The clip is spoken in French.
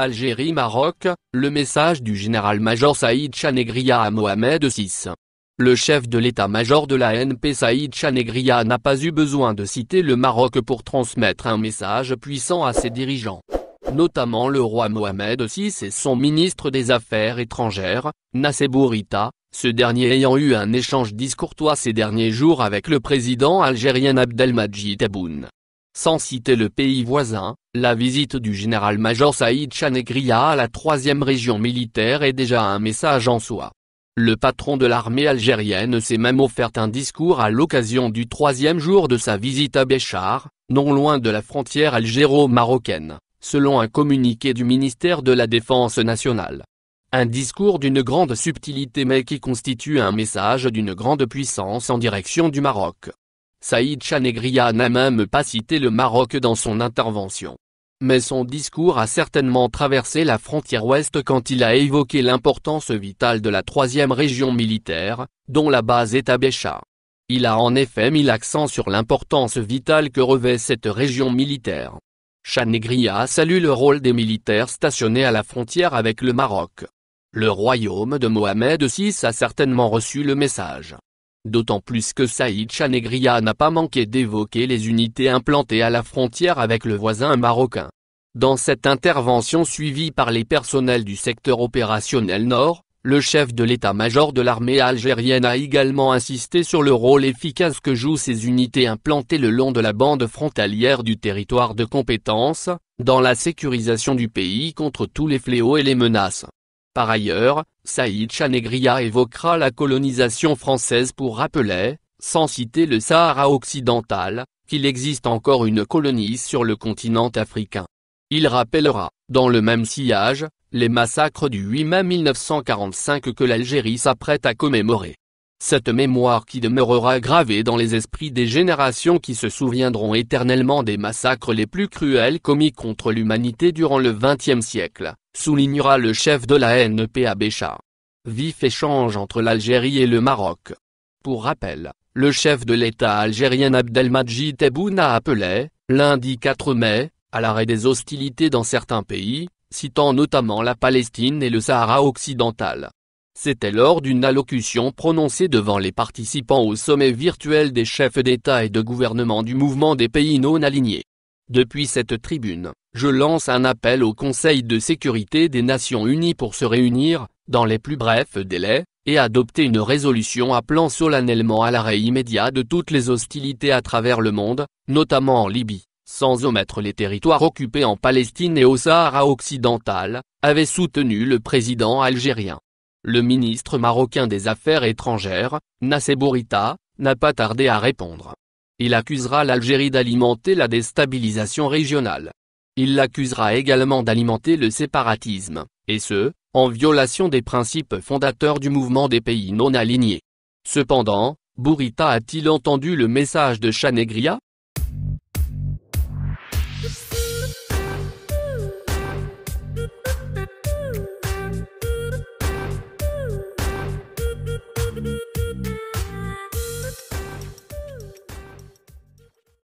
Algérie-Maroc, le message du général-major Saïd Chanegria à Mohamed VI. Le chef de l'état-major de la NP Saïd Chanegria n'a pas eu besoin de citer le Maroc pour transmettre un message puissant à ses dirigeants. Notamment le roi Mohamed VI et son ministre des Affaires étrangères, Bourita, ce dernier ayant eu un échange discourtois ces derniers jours avec le président algérien Abdelmajid Tebboune. Sans citer le pays voisin, la visite du général-major Saïd Chanegria à la troisième région militaire est déjà un message en soi. Le patron de l'armée algérienne s'est même offert un discours à l'occasion du troisième jour de sa visite à Béchar, non loin de la frontière algéro-marocaine, selon un communiqué du ministère de la Défense nationale. Un discours d'une grande subtilité mais qui constitue un message d'une grande puissance en direction du Maroc. Saïd Chanegria n'a même pas cité le Maroc dans son intervention. Mais son discours a certainement traversé la frontière ouest quand il a évoqué l'importance vitale de la troisième région militaire, dont la base est à Il a en effet mis l'accent sur l'importance vitale que revêt cette région militaire. Chanegria salue le rôle des militaires stationnés à la frontière avec le Maroc. Le royaume de Mohamed VI a certainement reçu le message d'autant plus que Saïd Chanegria n'a pas manqué d'évoquer les unités implantées à la frontière avec le voisin marocain. Dans cette intervention suivie par les personnels du secteur opérationnel nord, le chef de l'état-major de l'armée algérienne a également insisté sur le rôle efficace que jouent ces unités implantées le long de la bande frontalière du territoire de compétence, dans la sécurisation du pays contre tous les fléaux et les menaces. Par ailleurs, Saïd Chanegria évoquera la colonisation française pour rappeler, sans citer le Sahara occidental, qu'il existe encore une colonie sur le continent africain. Il rappellera, dans le même sillage, les massacres du 8 mai 1945 que l'Algérie s'apprête à commémorer. Cette mémoire qui demeurera gravée dans les esprits des générations qui se souviendront éternellement des massacres les plus cruels commis contre l'humanité durant le XXe siècle, soulignera le chef de la NPA Bécha. Vif échange entre l'Algérie et le Maroc. Pour rappel, le chef de l'État algérien Abdelmadjid Tebboune appelait, lundi 4 mai, à l'arrêt des hostilités dans certains pays, citant notamment la Palestine et le Sahara occidental. C'était lors d'une allocution prononcée devant les participants au sommet virtuel des chefs d'État et de gouvernement du mouvement des pays non alignés. Depuis cette tribune, je lance un appel au Conseil de sécurité des Nations Unies pour se réunir, dans les plus brefs délais, et adopter une résolution appelant solennellement à l'arrêt immédiat de toutes les hostilités à travers le monde, notamment en Libye, sans omettre les territoires occupés en Palestine et au Sahara occidental, avait soutenu le président algérien. Le ministre marocain des Affaires étrangères, Nassé Bourita, n'a pas tardé à répondre. Il accusera l'Algérie d'alimenter la déstabilisation régionale. Il l'accusera également d'alimenter le séparatisme, et ce, en violation des principes fondateurs du mouvement des pays non alignés. Cependant, Bourita a-t-il entendu le message de Chanegria